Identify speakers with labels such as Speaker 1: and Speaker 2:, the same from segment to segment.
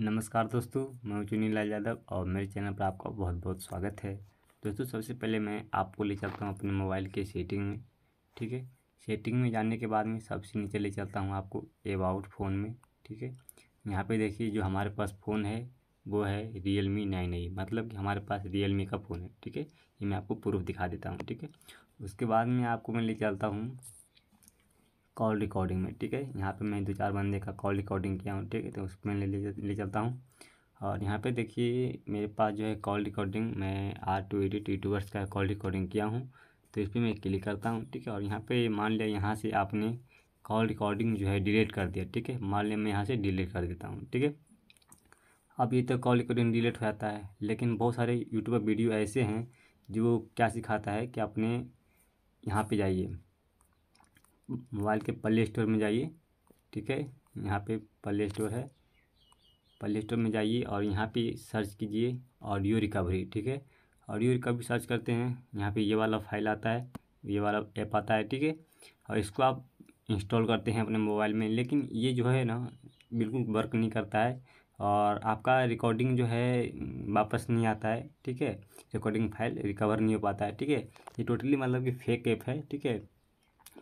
Speaker 1: नमस्कार दोस्तों मैं चुनी लाल यादव और मेरे चैनल पर आपका बहुत बहुत स्वागत है दोस्तों सबसे पहले मैं आपको ले चलता हूँ अपने मोबाइल के सेटिंग में ठीक है सेटिंग में जाने के बाद में सबसे नीचे ले चलता हूँ आपको एबाउट फ़ोन में ठीक है यहाँ पे देखिए जो हमारे पास फ़ोन है वो है रियल मी नाइन ए मतलब कि हमारे पास रियल मी का फ़ोन है ठीक है ये मैं आपको प्रूफ दिखा देता हूँ ठीक है उसके बाद में आपको मैं ले चलता हूँ कॉल रिकॉर्डिंग में ठीक है यहाँ पे मैं दो चार बंदे का कॉल रिकॉर्डिंग किया हूँ ठीक है तो उसमें ले ले चलता हूँ और यहाँ पे देखिए मेरे पास जो है कॉल रिकॉर्डिंग मैं आर टू एडिट यूट्यूबर्स का कॉल रिकॉर्डिंग किया हूँ तो इस पर मैं क्लिक करता हूँ ठीक है और यहाँ पे मान लिया यहाँ से आपने कॉल रिकॉर्डिंग जो है डिलीट कर दिया ठीक है मान लिया मैं यहाँ से डिलीट कर देता हूँ ठीक है अब ये तो कॉल रिकॉर्डिंग डिलीट हो जाता है लेकिन बहुत सारे यूट्यूबर वीडियो ऐसे हैं जो क्या सिखाता है कि आपने यहाँ पे जाइए मोबाइल के प्ले स्टोर में जाइए ठीक है यहाँ पे प्ले स्टोर है प्ले स्टोर में जाइए और यहाँ पे सर्च कीजिए ऑडियो रिकवरी ठीक है ऑडियो रिकवरी सर्च करते हैं यहाँ पे ये वाला फाइल आता है ये वाला ऐप आता है ठीक है और इसको आप इंस्टॉल करते हैं अपने मोबाइल में लेकिन ये जो है ना बिल्कुल वर्क नहीं करता है और आपका रिकॉर्डिंग जो है वापस नहीं आता है ठीक है रिकॉर्डिंग फाइल रिकवर नहीं हो पाता है ठीक है ये टोटली मतलब कि फेक ऐप है ठीक है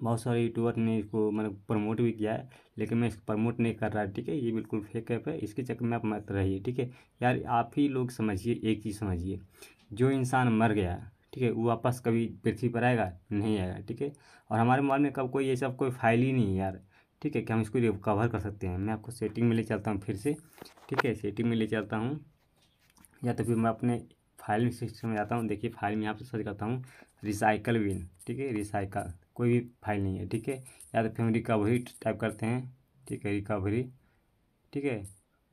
Speaker 1: बहुत सारे यूट्यूबर ने इसको मतलब प्रमोट भी किया है लेकिन मैं इसको प्रमोट नहीं कर रहा है ठीक है ये बिल्कुल फेक ऐप है इसके चक्कर में आप मत रहिए ठीक है यार आप ही लोग समझिए एक चीज़ समझिए जो इंसान मर गया ठीक है वो वापस कभी पृथ्वी पर आएगा नहीं आएगा ठीक है और हमारे मोबाइल में कब कोई ये सब कोई फाइल ही नहीं है यार ठीक है कि हम इसको रिकवर कर सकते हैं मैं आपको सेटिंग में ले चलता हूँ फिर से ठीक है सेटिंग में ले चलता हूँ या तो फिर मैं अपने फाइल सिस्टम में जाता हूँ देखिए फाइल में यहाँ पर सर्च करता हूँ रिसाइकल विन ठीक है रिसाइकल कोई भी फाइल नहीं है ठीक है या तो फिर हम रिकवरी टाइप करते हैं ठीक है रिकवरी ठीक है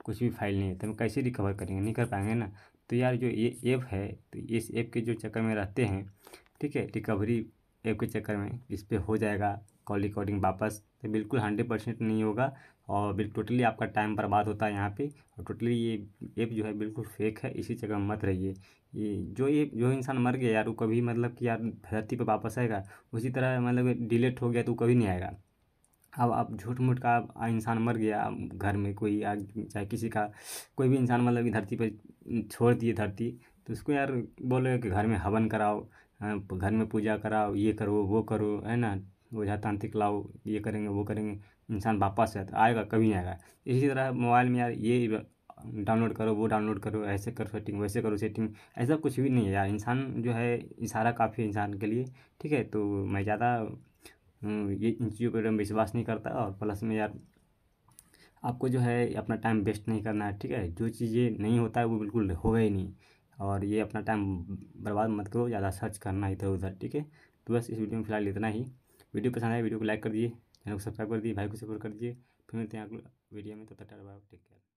Speaker 1: कुछ भी फाइल नहीं है तो हम कैसे रिकवर करेंगे नहीं कर पाएंगे ना तो यार जो ये ऐप है तो इस ऐप के जो चक्कर में रहते हैं ठीक है रिकवरी ऐप के चक्कर में इस पर हो जाएगा कॉल रिकॉर्डिंग वापस तो बिल्कुल हंड्रेड परसेंट नहीं होगा और बिल्कुल टोटली आपका टाइम बर्बाद होता है यहाँ पे और टोटली ये ऐप जो है बिल्कुल फेक है इसी जगह मत रहिए ये जो ये जो इंसान मर गया यार वो कभी मतलब कि यार धरती पर वापस आएगा उसी तरह मतलब डिलेट हो गया तो कभी नहीं आएगा अब आप झूठ मूठ का इंसान मर गया घर में कोई या चाहे किसी का कोई भी इंसान मतलब कि धरती पर छोड़ दिए धरती तो उसको यार बोले कि घर में हवन कराओ हाँ, घर में पूजा कराओ ये करो वो करो है ना ओझा तांत्रिक लाओ ये करेंगे वो करेंगे इंसान वापस है तो आएगा कभी नहीं आएगा इसी तरह मोबाइल में यार ये डाउनलोड करो वो डाउनलोड करो ऐसे करो सेटिंग वैसे करो सेटिंग ऐसा कुछ भी नहीं है यार इंसान जो है इशारा काफ़ी है इंसान के लिए ठीक है तो मैं ज़्यादा हम्म, ये इन चीज़ों पर विश्वास नहीं करता और प्लस में यार आपको जो है अपना टाइम वेस्ट नहीं करना है ठीक है जो चीज़ें नहीं होता है वो बिल्कुल हो ही नहीं और ये अपना टाइम बर्बाद मत करो ज़्यादा सर्च करना इधर उधर ठीक है तो बस इस वीडियो में फिलहाल इतना ही वीडियो पसंद आए वीडियो को लाइक कर दिए चैनल को सब्सक्राइब कर दिए भाई को सपोर्ट कर दिए फिर मिलते हैं आप वीडियो में तब तक टेक केयर